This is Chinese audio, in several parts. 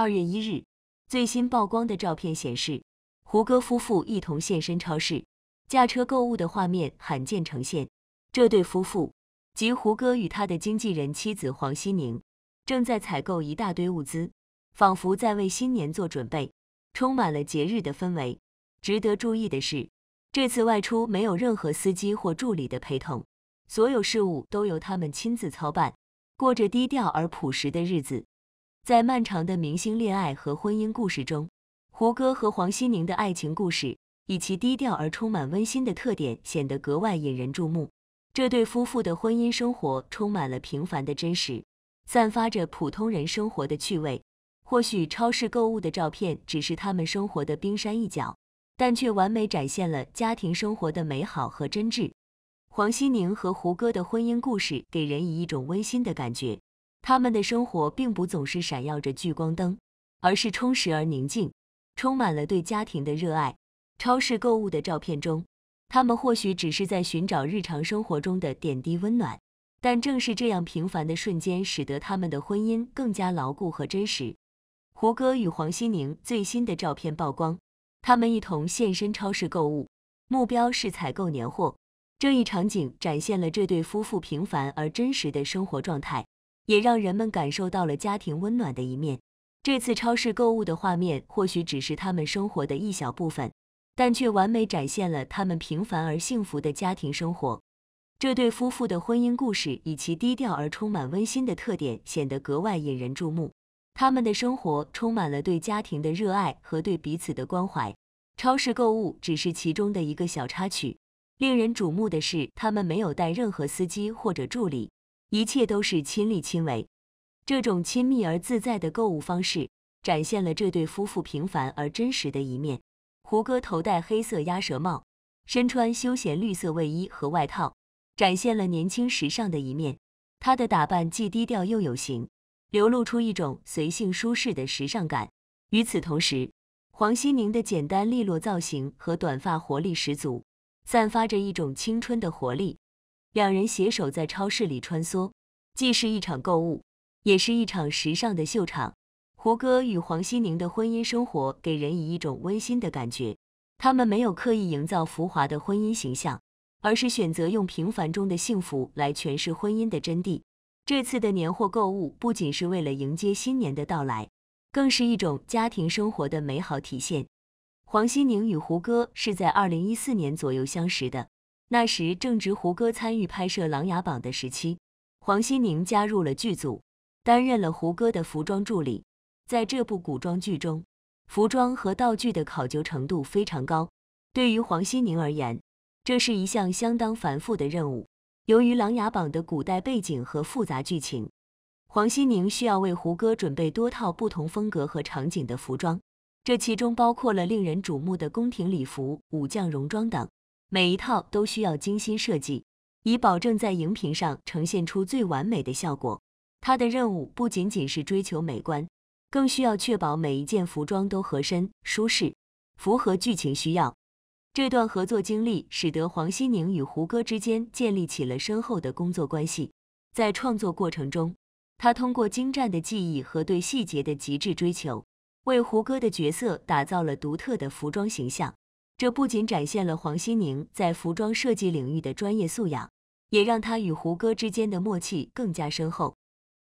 二月一日，最新曝光的照片显示，胡歌夫妇一同现身超市，驾车购物的画面罕见呈现。这对夫妇及胡歌与他的经纪人妻子黄西宁，正在采购一大堆物资，仿佛在为新年做准备，充满了节日的氛围。值得注意的是，这次外出没有任何司机或助理的陪同，所有事务都由他们亲自操办，过着低调而朴实的日子。在漫长的明星恋爱和婚姻故事中，胡歌和黄熙宁的爱情故事以其低调而充满温馨的特点，显得格外引人注目。这对夫妇的婚姻生活充满了平凡的真实，散发着普通人生活的趣味。或许超市购物的照片只是他们生活的冰山一角，但却完美展现了家庭生活的美好和真挚。黄熙宁和胡歌的婚姻故事给人以一种温馨的感觉。他们的生活并不总是闪耀着聚光灯，而是充实而宁静，充满了对家庭的热爱。超市购物的照片中，他们或许只是在寻找日常生活中的点滴温暖，但正是这样平凡的瞬间，使得他们的婚姻更加牢固和真实。胡歌与黄心宁最新的照片曝光，他们一同现身超市购物，目标是采购年货。这一场景展现了这对夫妇平凡而真实的生活状态。也让人们感受到了家庭温暖的一面。这次超市购物的画面或许只是他们生活的一小部分，但却完美展现了他们平凡而幸福的家庭生活。这对夫妇的婚姻故事以其低调而充满温馨的特点，显得格外引人注目。他们的生活充满了对家庭的热爱和对彼此的关怀。超市购物只是其中的一个小插曲。令人瞩目的是，他们没有带任何司机或者助理。一切都是亲力亲为，这种亲密而自在的购物方式，展现了这对夫妇平凡而真实的一面。胡歌头戴黑色鸭舌帽，身穿休闲绿色卫衣和外套，展现了年轻时尚的一面。他的打扮既低调又有型，流露出一种随性舒适的时尚感。与此同时，黄曦宁的简单利落造型和短发活力十足，散发着一种青春的活力。两人携手在超市里穿梭，既是一场购物，也是一场时尚的秀场。胡歌与黄心宁的婚姻生活给人以一种温馨的感觉。他们没有刻意营造浮华的婚姻形象，而是选择用平凡中的幸福来诠释婚姻的真谛。这次的年货购物不仅是为了迎接新年的到来，更是一种家庭生活的美好体现。黄心宁与胡歌是在二零一四年左右相识的。那时正值胡歌参与拍摄《琅琊榜》的时期，黄心宁加入了剧组，担任了胡歌的服装助理。在这部古装剧中，服装和道具的考究程度非常高，对于黄心宁而言，这是一项相当繁复的任务。由于《琅琊榜》的古代背景和复杂剧情，黄心宁需要为胡歌准备多套不同风格和场景的服装，这其中包括了令人瞩目的宫廷礼服、武将戎装等。每一套都需要精心设计，以保证在荧屏上呈现出最完美的效果。他的任务不仅仅是追求美观，更需要确保每一件服装都合身、舒适，符合剧情需要。这段合作经历使得黄心宁与胡歌之间建立起了深厚的工作关系。在创作过程中，他通过精湛的技艺和对细节的极致追求，为胡歌的角色打造了独特的服装形象。这不仅展现了黄西宁在服装设计领域的专业素养，也让他与胡歌之间的默契更加深厚。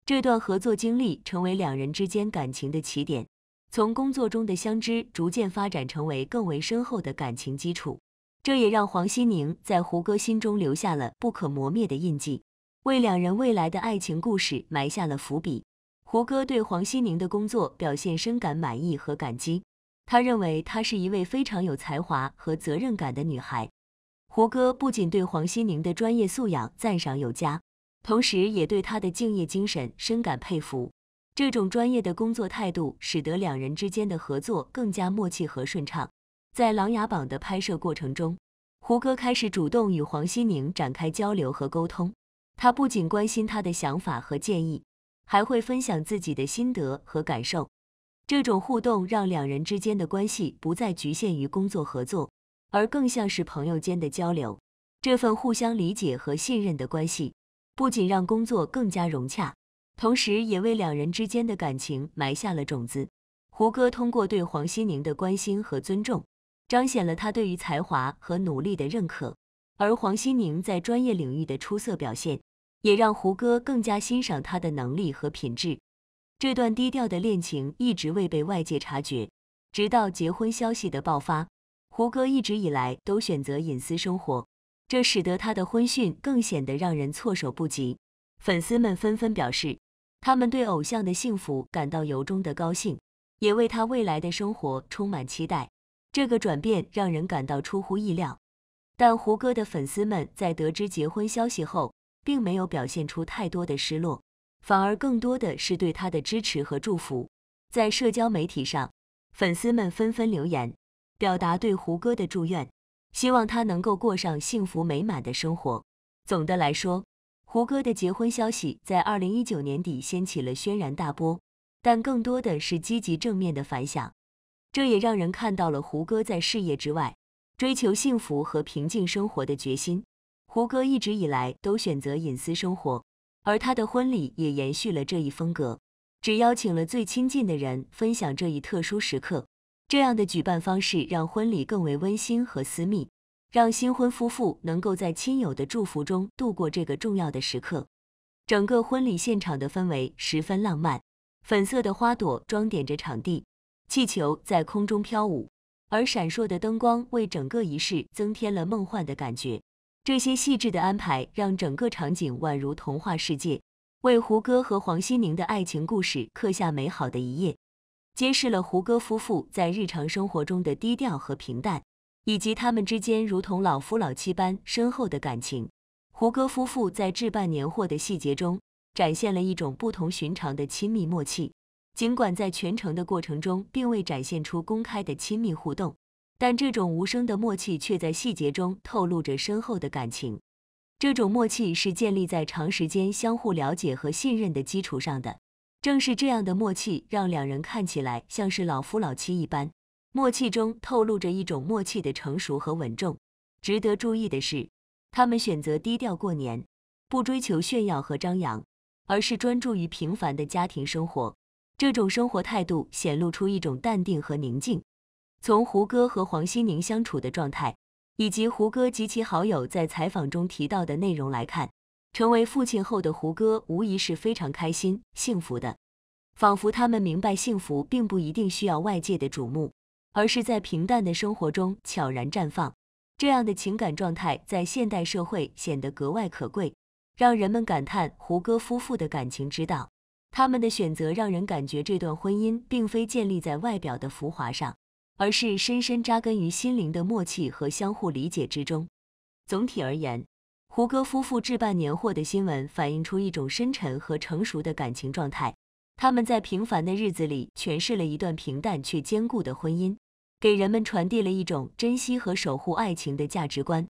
这段合作经历成为两人之间感情的起点，从工作中的相知逐渐发展成为更为深厚的感情基础。这也让黄西宁在胡歌心中留下了不可磨灭的印记，为两人未来的爱情故事埋下了伏笔。胡歌对黄西宁的工作表现深感满意和感激。他认为她是一位非常有才华和责任感的女孩。胡歌不仅对黄心宁的专业素养赞赏有加，同时也对她的敬业精神深感佩服。这种专业的工作态度使得两人之间的合作更加默契和顺畅。在《琅琊榜》的拍摄过程中，胡歌开始主动与黄心宁展开交流和沟通。他不仅关心她的想法和建议，还会分享自己的心得和感受。这种互动让两人之间的关系不再局限于工作合作，而更像是朋友间的交流。这份互相理解和信任的关系，不仅让工作更加融洽，同时也为两人之间的感情埋下了种子。胡歌通过对黄心宁的关心和尊重，彰显了他对于才华和努力的认可，而黄心宁在专业领域的出色表现，也让胡歌更加欣赏他的能力和品质。这段低调的恋情一直未被外界察觉，直到结婚消息的爆发。胡歌一直以来都选择隐私生活，这使得他的婚讯更显得让人措手不及。粉丝们纷纷表示，他们对偶像的幸福感到由衷的高兴，也为他未来的生活充满期待。这个转变让人感到出乎意料，但胡歌的粉丝们在得知结婚消息后，并没有表现出太多的失落。反而更多的是对他的支持和祝福。在社交媒体上，粉丝们纷纷留言，表达对胡歌的祝愿，希望他能够过上幸福美满的生活。总的来说，胡歌的结婚消息在二零一九年底掀起了轩然大波，但更多的是积极正面的反响。这也让人看到了胡歌在事业之外追求幸福和平静生活的决心。胡歌一直以来都选择隐私生活。而他的婚礼也延续了这一风格，只邀请了最亲近的人分享这一特殊时刻。这样的举办方式让婚礼更为温馨和私密，让新婚夫妇能够在亲友的祝福中度过这个重要的时刻。整个婚礼现场的氛围十分浪漫，粉色的花朵装点着场地，气球在空中飘舞，而闪烁的灯光为整个仪式增添了梦幻的感觉。这些细致的安排让整个场景宛如童话世界，为胡歌和黄心凌的爱情故事刻下美好的一页。揭示了胡歌夫妇在日常生活中的低调和平淡，以及他们之间如同老夫老妻般深厚的感情。胡歌夫妇在置办年货的细节中，展现了一种不同寻常的亲密默契。尽管在全程的过程中，并未展现出公开的亲密互动。但这种无声的默契却在细节中透露着深厚的感情。这种默契是建立在长时间相互了解和信任的基础上的。正是这样的默契，让两人看起来像是老夫老妻一般。默契中透露着一种默契的成熟和稳重。值得注意的是，他们选择低调过年，不追求炫耀和张扬，而是专注于平凡的家庭生活。这种生活态度显露出一种淡定和宁静。从胡歌和黄心宁相处的状态，以及胡歌及其好友在采访中提到的内容来看，成为父亲后的胡歌无疑是非常开心、幸福的。仿佛他们明白，幸福并不一定需要外界的瞩目，而是在平淡的生活中悄然绽放。这样的情感状态在现代社会显得格外可贵，让人们感叹胡歌夫妇的感情之道。他们的选择让人感觉，这段婚姻并非建立在外表的浮华上。而是深深扎根于心灵的默契和相互理解之中。总体而言，胡歌夫妇置办年货的新闻反映出一种深沉和成熟的感情状态。他们在平凡的日子里诠释了一段平淡却坚固的婚姻，给人们传递了一种珍惜和守护爱情的价值观。